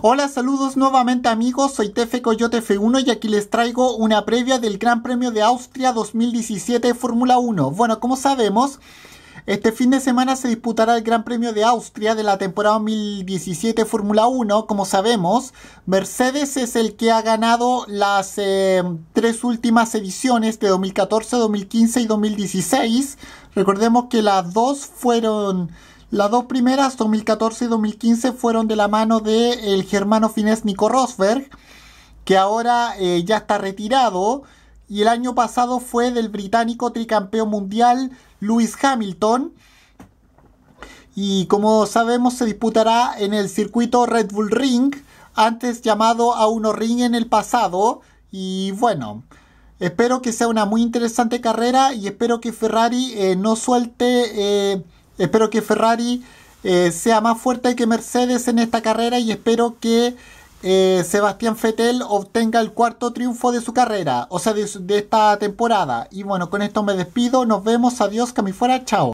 Hola, saludos nuevamente amigos, soy Tefe Coyote F1 y aquí les traigo una previa del Gran Premio de Austria 2017 Fórmula 1. Bueno, como sabemos, este fin de semana se disputará el Gran Premio de Austria de la temporada 2017 Fórmula 1. Como sabemos, Mercedes es el que ha ganado las eh, tres últimas ediciones de 2014, 2015 y 2016. Recordemos que las dos fueron las dos primeras, 2014 y 2015, fueron de la mano del el germano finés Nico Rosberg, que ahora eh, ya está retirado. Y el año pasado fue del británico tricampeón mundial Lewis Hamilton. Y como sabemos, se disputará en el circuito Red Bull Ring, antes llamado a uno Ring en el pasado. Y bueno, espero que sea una muy interesante carrera y espero que Ferrari eh, no suelte. Eh, Espero que Ferrari eh, sea más fuerte que Mercedes en esta carrera y espero que eh, Sebastián Fettel obtenga el cuarto triunfo de su carrera, o sea, de, esta temporada. Y bueno, con esto me despido, nos vemos, adiós, que fuera, chao.